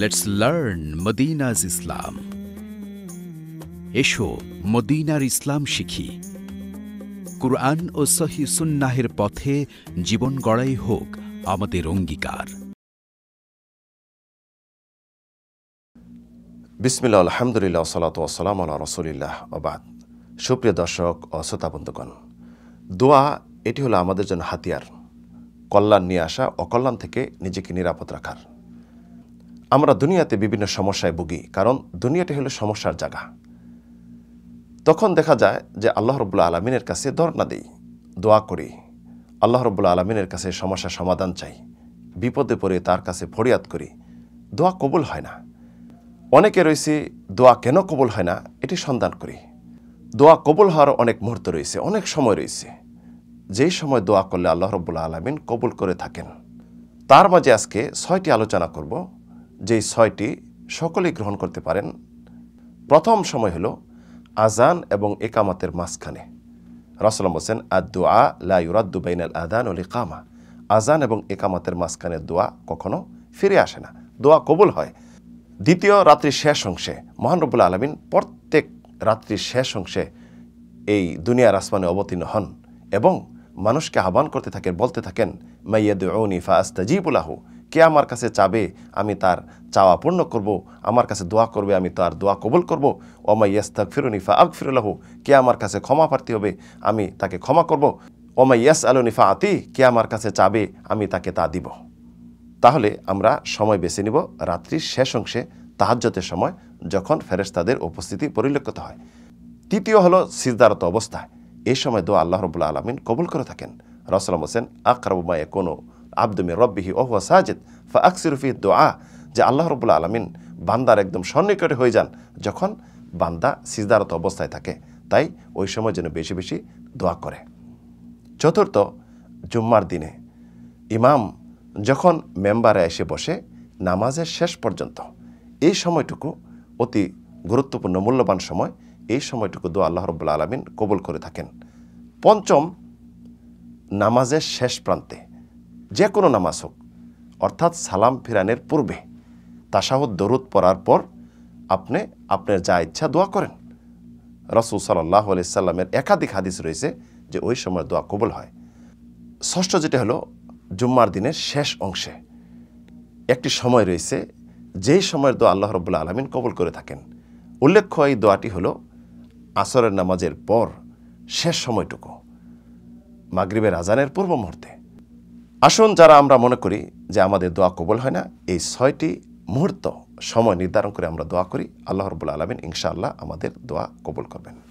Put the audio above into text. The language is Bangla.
লেটস লার্ন মদিনাজ ইসলাম এসো মদিনার ইসলাম শিখি কুরআন ও সহি সুন্নাহের পথে জীবন গড়াই হোক আমাদের অঙ্গীকার বিসমিল্লা আলহামদুলিল্লাহ সালাত ওসালাম আল্লাহ রসুলিল্লাহ অবাদ সুপ্রিয় দর্শক ও শ্রোতাবন্ধুগণ দোয়া এটি হলো আমাদের জন্য হাতিয়ার কল্যাণ নিয়ে আসা অকল্যাণ থেকে নিজেকে নিরাপদ রাখার আমরা দুনিয়াতে বিভিন্ন সমস্যায় ভুগি কারণ দুনিয়াটি হলো সমস্যার জায়গা তখন দেখা যায় যে আল্লাহ রবুল্লা আলমিনের কাছে দর্ণা দিই দোয়া করি আল্লাহ রবুল্লা আলমিনের কাছে সমস্যা সমাধান চাই বিপদে পড়ে তার কাছে ফরিয়াদ করি দোয়া কবুল হয় না অনেকে রয়েছে দোয়া কেন কবুল হয় না এটি সন্ধান করি দোয়া কবুল হওয়ার অনেক মুহূর্ত রয়েছে অনেক সময় রয়েছে যেই সময় দোয়া করলে আল্লাহ রবুল্লা আলমিন কবুল করে থাকেন তার মাঝে আজকে ছয়টি আলোচনা করব যেই ছয়টি সকলেই গ্রহণ করতে পারেন প্রথম সময় হলো আজান এবং একামাতের মাঝখানে রাসলাম হোসেন আর দোয়া লাইউরাদ্দুবাইন আল আদান অলি কামা আজান এবং একামাতের মাঝখানে দোয়া কখনো ফিরে আসে না দোয়া কবুল হয় দ্বিতীয় রাত্রির শেষ অংশে মহানরবুল আলমিন প্রত্যেক রাত্রির শেষ অংশে এই দুনিয়ার আসমানে অবতীর্ণ হন এবং মানুষকে আহ্বান করতে থাকেন বলতে থাকেন মাইয়াদ ওনি ফা আস্তাজিবুলাহু কে আমার কাছে চাবে আমি তার চাওয়া পূর্ণ করব আমার কাছে দোয়া করবে আমি তার দোয়া কবুল করব অমাই ইয়াস্তাক ফিরুনিফা আক ফিরুল্লাহ কে আমার কাছে ক্ষমা প্রার্থী হবে আমি তাকে ক্ষমা করব ওমা ইয়াস আলু নিফা আতি কে আমার কাছে চাবে আমি তাকে তা দিব তাহলে আমরা সময় বেছে নিব রাত্রির শেষ অংশে তাহাজ্যতের সময় যখন তাদের উপস্থিতি পরিলক্ষিত হয় তৃতীয় হলো সিজদারত অবস্থায় এই সময় দোয়া আল্লাহ রবুল্লা আলমিন কবুল করে থাকেন রসলাম হোসেন আকরাবুমায়ে কোনো আব্দুমি রব্বিহি ওহুয়া সাজেদ ফা আকসিরুফি দোয়া যে আল্লাহ রবুল্লা আলমিন বান্দার একদম সন্নিকটে হয়ে যান যখন বান্দা সিজদারত অবস্থায় থাকে তাই ওই সময় যেন বেশি বেশি দোয়া করে চতুর্থ জুম্মার দিনে ইমাম যখন মেম্বারে এসে বসে নামাজের শেষ পর্যন্ত এই সময়টুকু অতি গুরুত্বপূর্ণ মূল্যবান সময় এই সময়টুকু দোয়া আল্লাহ রবুল্লা আলমিন কবুল করে থাকেন পঞ্চম নামাজের শেষ প্রান্তে যে কোনো নামাজ হোক অর্থাৎ সালাম ফিরানের পূর্বে তাসাহদ দরুদ পড়ার পর আপনি আপনার যা ইচ্ছা দোয়া করেন রসুল সাল্লাহ সাল্লামের একাধিক হাদিস রয়েছে যে ওই সময় দোয়া কবুল হয় ষষ্ঠ যেটা হলো জুম্মার দিনের শেষ অংশে একটি সময় রয়েছে যেই সময়ের দোয়া আল্লাহ রবুল্লা আলমিন কবুল করে থাকেন উল্লেখ্য এই দোয়াটি হলো আসরের নামাজের পর শেষ সময়টুকু মাগরীবের আজানের পূর্ব মুহূর্তে আসুন যারা আমরা মনে করি যে আমাদের দোয়া কবল হয় না এই ছয়টি মুহূর্ত সময় নির্ধারণ করে আমরা দোয়া করি আল্লাহ রবুল্লা আলমিন ইনশাআল্লাহ আমাদের দোয়া কবুল করবেন